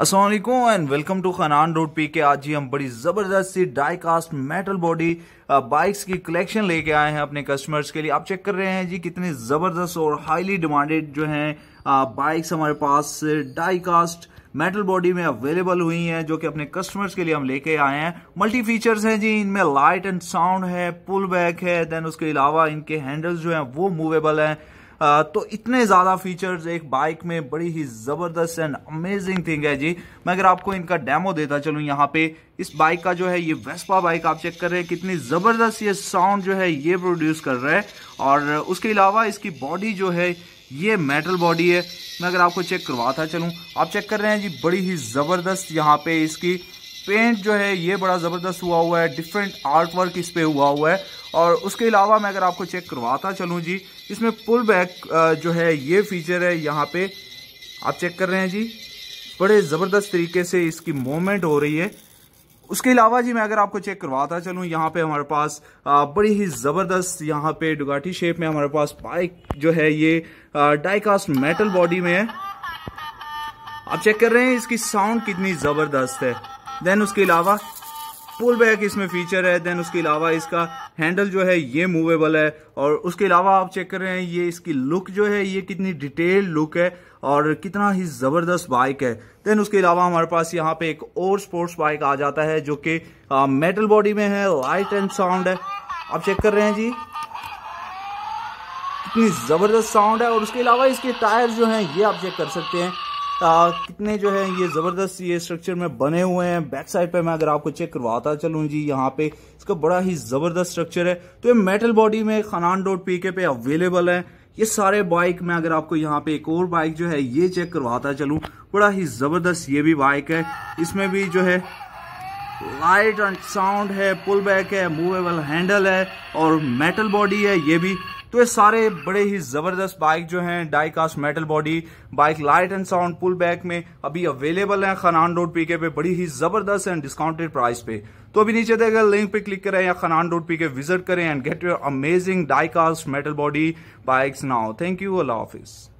Aslam and welcome to Khanan road P K आज ही हम बड़ी ज़बरदस्त सी डाईकास्ट मेटल बॉडी बाइक्स की कलेक्शन लेके आए हैं अपने कस्टमर्स के लिए आप चेक कर रहे हैं जी कितने ज़बरदस्त और हाईली डिमांडेड जो हैं बाइक्स हमारे पास डाईकास्ट मेटल बॉडी में अवेलेबल हुई हैं जो कि अपने कस्टमर्स के लिए हम लेके आए हैं मल्टी फीचर्स हैं जी इनमें लाइट एंड साउंड है पुल बैक है देन उसके अलावा इनके हैंडल्स जो हैं वो मूवेबल हैं तो इतने ज़्यादा फीचर्स एक बाइक में बड़ी ही ज़बरदस्त एंड अमेजिंग थिंग है जी मैं अगर आपको इनका डेमो देता चलूँ यहाँ पे इस बाइक का जो है ये वेस्पा बाइक आप चेक कर रहे हैं कितनी ज़बरदस्त ये साउंड जो है ये प्रोड्यूस कर रहा है और उसके अलावा इसकी बॉडी जो है ये मेटल बॉडी है मैं अगर आपको चेक करवाता चलूँ आप चेक कर रहे हैं जी बड़ी ही ज़बरदस्त यहाँ पे इसकी पेंट जो है ये बड़ा ज़बरदस्त हुआ हुआ है डिफरेंट आर्ट वर्क इस पर हुआ हुआ है और उसके अलावा मैं अगर आपको चेक करवाता चलूँ जी इसमें पुल बैक जो है ये फीचर है यहाँ पे आप चेक कर रहे हैं जी बड़े ज़बरदस्त तरीके से इसकी मूवमेंट हो रही है उसके अलावा जी मैं अगर आपको चेक करवाता चलूँ यहाँ पे हमारे पास बड़ी ही ज़बरदस्त यहाँ पे डुगाटी शेप में हमारे पास बाइक जो है ये डाईकास्ट मेटल बॉडी में है आप चेक कर रहे हैं इसकी साउंड कितनी ज़बरदस्त है देन उसके अलावा पुल बैक इसमें फीचर है देन उसके अलावा इसका हैंडल जो है ये मूवेबल है और उसके अलावा आप चेक कर रहे हैं ये इसकी लुक जो है ये कितनी डिटेल लुक है और कितना ही ज़बरदस्त बाइक है देन उसके अलावा हमारे पास यहाँ पे एक और स्पोर्ट्स बाइक आ जाता है जो कि मेटल बॉडी में है लाइट एंड साउंड है आप चेक कर रहे हैं जी कितनी ज़बरदस्त साउंड है और उसके अलावा इसके टायर जो है ये आप चेक कर सकते हैं आ, कितने जो है ये ज़बरदस्त ये स्ट्रक्चर में बने हुए हैं बैक साइड पे मैं अगर आपको चेक करवाता चलू जी यहाँ पे इसका बड़ा ही ज़बरदस्त स्ट्रक्चर है तो ये मेटल बॉडी में खनान डोट पी के पे अवेलेबल है ये सारे बाइक में अगर आपको यहाँ पे एक और बाइक जो है ये चेक करवाता चलू बड़ा ही ज़बरदस्त ये भी बाइक है इसमें भी जो है लाइट एंड साउंड है पुल बैक है मूवेबल हैंडल है और मेटल बॉडी है ये भी तो ये सारे बड़े ही ज़बरदस्त बाइक जो हैं diecast metal body bike light and sound pull back में अभी अवेलेबल हैं खनान रोड पीके पे बड़ी ही ज़बरदस्त एंड डिस्काउंटेड प्राइस पे तो अभी नीचे देगा लिंक पे क्लिक करें या खनान रोड पीके विजिट करें and get your amazing diecast metal body bikes now thank you अल्लाह हाफिज़